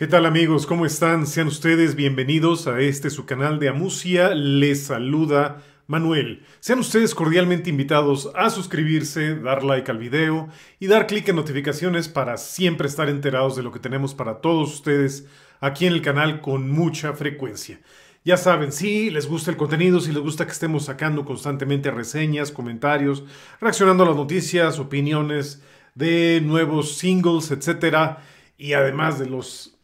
¿Qué tal amigos? ¿Cómo están? Sean ustedes bienvenidos a este su canal de Amusia. Les saluda Manuel. Sean ustedes cordialmente invitados a suscribirse, dar like al video y dar clic en notificaciones para siempre estar enterados de lo que tenemos para todos ustedes aquí en el canal con mucha frecuencia. Ya saben, si les gusta el contenido, si les gusta que estemos sacando constantemente reseñas, comentarios, reaccionando a las noticias, opiniones de nuevos singles, etcétera, y además de los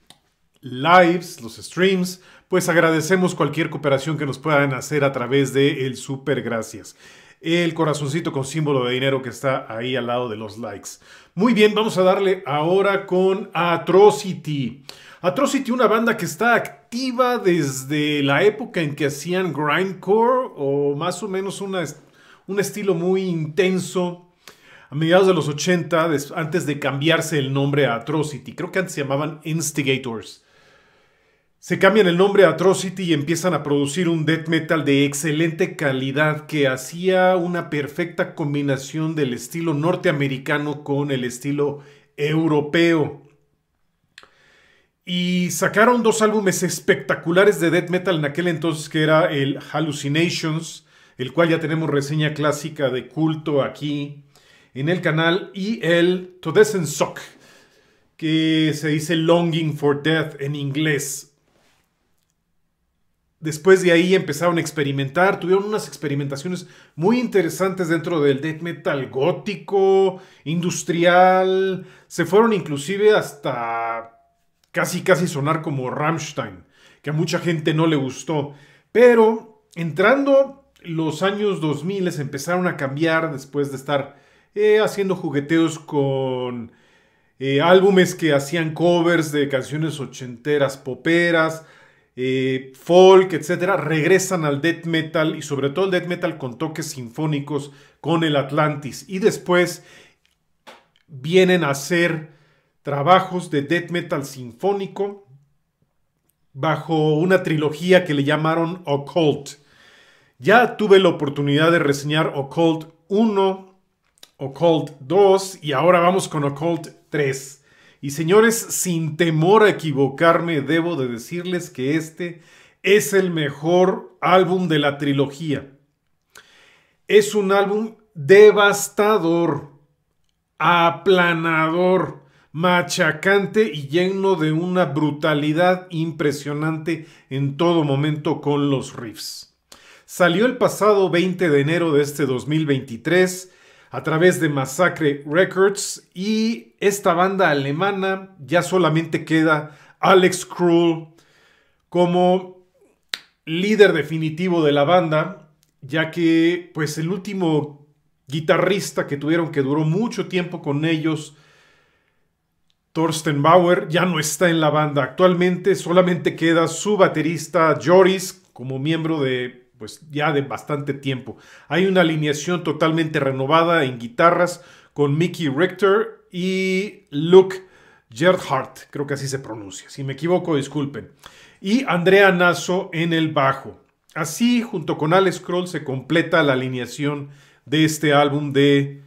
lives, los streams, pues agradecemos cualquier cooperación que nos puedan hacer a través de el super gracias. El corazoncito con símbolo de dinero que está ahí al lado de los likes. Muy bien, vamos a darle ahora con Atrocity. Atrocity, una banda que está activa desde la época en que hacían grindcore o más o menos un estilo muy intenso a mediados de los 80, antes de cambiarse el nombre a Atrocity. Creo que antes se llamaban Instigators. Se cambian el nombre a Atrocity y empiezan a producir un death metal de excelente calidad que hacía una perfecta combinación del estilo norteamericano con el estilo europeo. Y sacaron dos álbumes espectaculares de death metal en aquel entonces que era el Hallucinations, el cual ya tenemos reseña clásica de culto aquí en el canal, y el en Sock, que se dice Longing for Death en inglés. Después de ahí empezaron a experimentar, tuvieron unas experimentaciones muy interesantes dentro del death metal gótico, industrial, se fueron inclusive hasta casi casi sonar como Rammstein, que a mucha gente no le gustó, pero entrando los años 2000 empezaron a cambiar después de estar eh, haciendo jugueteos con eh, álbumes que hacían covers de canciones ochenteras, poperas, eh, folk, etcétera, regresan al death metal y sobre todo el death metal con toques sinfónicos con el Atlantis. Y después vienen a hacer trabajos de death metal sinfónico bajo una trilogía que le llamaron Occult. Ya tuve la oportunidad de reseñar Occult 1, Occult 2 y ahora vamos con Occult 3. Y señores, sin temor a equivocarme, debo de decirles que este es el mejor álbum de la trilogía. Es un álbum devastador, aplanador, machacante y lleno de una brutalidad impresionante en todo momento con los riffs. Salió el pasado 20 de enero de este 2023 a través de Massacre Records y esta banda alemana ya solamente queda Alex Krull como líder definitivo de la banda, ya que pues el último guitarrista que tuvieron que duró mucho tiempo con ellos, Thorsten Bauer, ya no está en la banda. Actualmente solamente queda su baterista Joris como miembro de pues ya de bastante tiempo. Hay una alineación totalmente renovada en guitarras con Mickey Richter y Luke Gerhardt, creo que así se pronuncia, si me equivoco disculpen, y Andrea Nasso en el bajo. Así, junto con Alex Kroll, se completa la alineación de este álbum de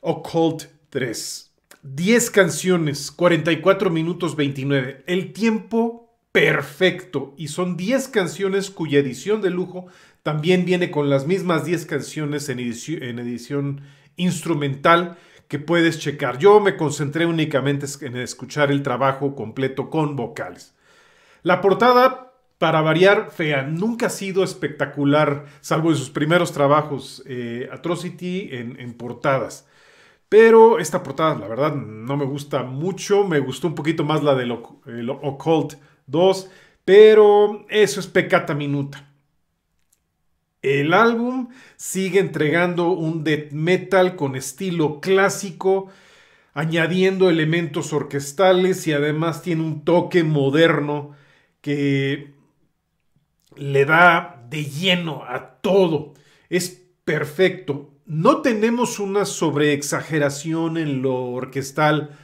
Occult 3. 10 canciones, 44 minutos 29. El tiempo perfecto. Y son 10 canciones cuya edición de lujo también viene con las mismas 10 canciones en edición, instrumental que puedes checar. Yo me concentré únicamente en escuchar el trabajo completo con vocales. La portada, para variar, fea, nunca ha sido espectacular, salvo en sus primeros trabajos, eh, Atrocity en, portadas. Pero esta portada, la verdad, no me gusta mucho. Me gustó un poquito más la de eh, occult dos, pero eso es pecata minuta. El álbum sigue entregando un death metal con estilo clásico, añadiendo elementos orquestales y además tiene un toque moderno que le da de lleno a todo. Es perfecto. No tenemos una sobreexageración en lo orquestal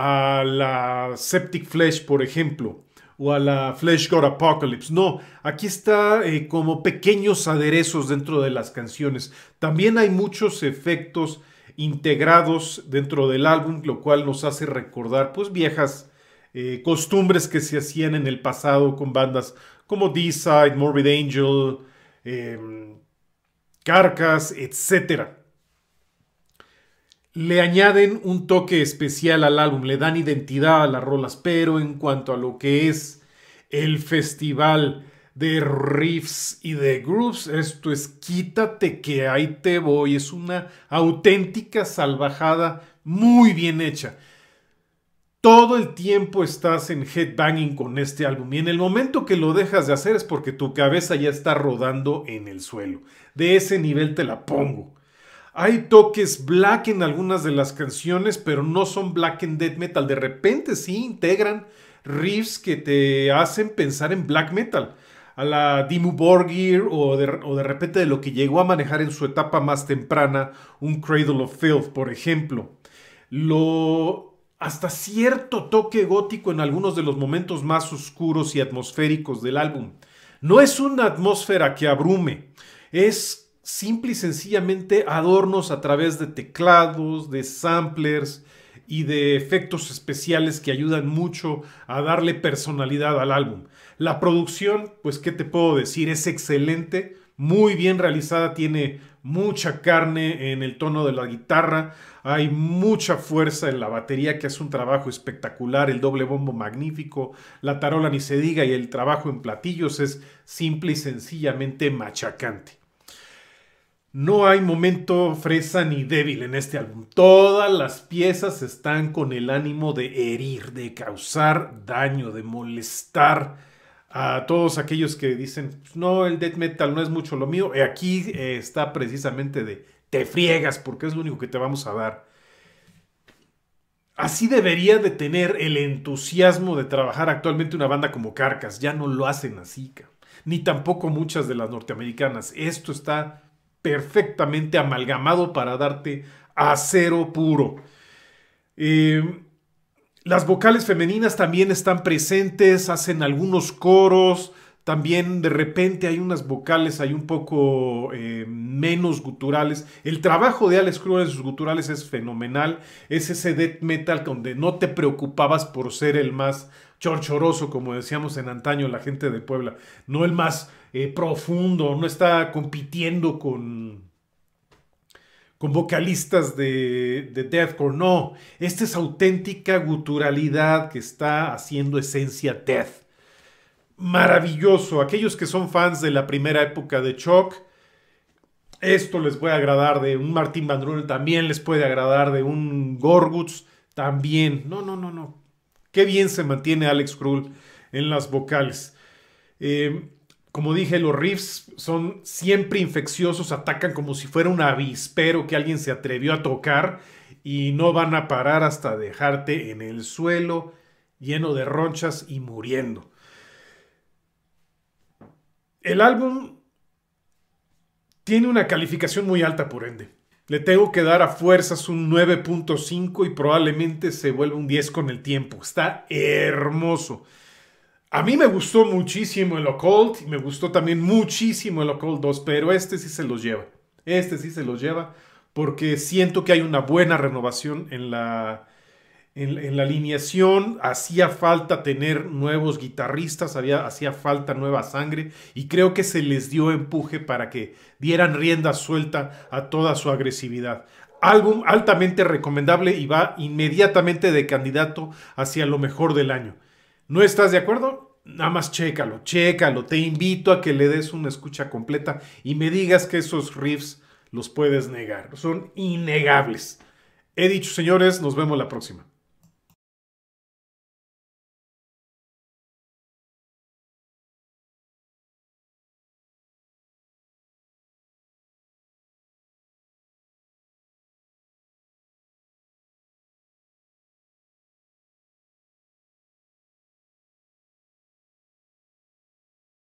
a la Septic Flesh, por ejemplo, o a la Flesh God Apocalypse. No, aquí está eh, como pequeños aderezos dentro de las canciones. También hay muchos efectos integrados dentro del álbum, lo cual nos hace recordar pues viejas eh, costumbres que se hacían en el pasado con bandas como D-Side, Morbid Angel, em, Carcas, etcétera le añaden un toque especial al álbum, le dan identidad a las rolas, pero en cuanto a lo que es el festival de riffs y de grooves, esto es quítate que ahí te voy, es una auténtica salvajada muy bien hecha. Todo el tiempo estás en headbanging con este álbum y en el momento que lo dejas de hacer es porque tu cabeza ya está rodando en el suelo. De ese nivel te la pongo. Hay toques black en algunas de las canciones, pero no son black en death metal. De repente sí integran riffs que te hacen pensar en black metal. A la Dimmu Borgir o de, repente de lo que llegó a manejar en su etapa más temprana, un Cradle of Filth, por ejemplo. Lo, hasta cierto toque gótico en algunos de los momentos más oscuros y atmosféricos del álbum. No es una atmósfera que abrume, es simple y sencillamente adornos a través de teclados, de samplers y de efectos especiales que ayudan mucho a darle personalidad al álbum. La producción, pues qué te puedo decir, es excelente, muy bien realizada, tiene mucha carne en el tono de la guitarra, hay mucha fuerza en la batería que hace un trabajo espectacular, el doble bombo magnífico, la tarola ni se diga y el trabajo en platillos es simple y sencillamente machacante. No hay momento fresa ni débil en este álbum. Todas las piezas están con el ánimo de herir, de causar daño, de molestar a todos aquellos que dicen, no, el death metal no es mucho lo mío. Y eh, Aquí eh, está precisamente de, te friegas porque es lo único que te vamos a dar. Así debería de tener el entusiasmo de trabajar actualmente una banda como Carcas. Ya no lo hacen así, ni tampoco muchas de las norteamericanas. Esto está perfectamente amalgamado para darte acero puro. Em, las vocales femeninas también están presentes, hacen algunos coros, también de repente hay unas vocales hay un poco eh, menos guturales. El trabajo de Alex Cruz en sus guturales es fenomenal. Es ese death metal donde no te preocupabas por ser el más chorchoroso, como decíamos en antaño la gente de Puebla. No el más eh, profundo, no está compitiendo con, con vocalistas de, de deathcore. No, esta es auténtica guturalidad que está haciendo esencia death maravilloso. Aquellos que son fans de la primera época de Choc esto les puede agradar de un Martín Van también les puede agradar de un Gorguts, también. No, no, no, no. Qué bien se mantiene Alex Krull en las vocales. Eh, como dije, los riffs son siempre infecciosos, atacan como si fuera un avispero que alguien se atrevió a tocar y no van a parar hasta dejarte en el suelo lleno de ronchas y muriendo. El álbum tiene una calificación muy alta, por ende. Le tengo que dar a fuerzas un 9.5 y probablemente se vuelva un 10 con el tiempo. Está hermoso. A mí me gustó muchísimo el Occult y me gustó también muchísimo el Occult 2, pero este sí se los lleva. Este sí se los lleva porque siento que hay una buena renovación en la, en, la alineación hacía falta tener nuevos guitarristas, había, hacía falta nueva sangre y creo que se les dio empuje para que dieran rienda suelta a toda su agresividad. Álbum altamente recomendable y va inmediatamente de candidato hacia lo mejor del año. ¿No estás de acuerdo? Nada más chécalo, chécalo. Te invito a que le des una escucha completa y me digas que esos riffs los puedes negar. Son innegables. He dicho, señores, nos vemos la próxima.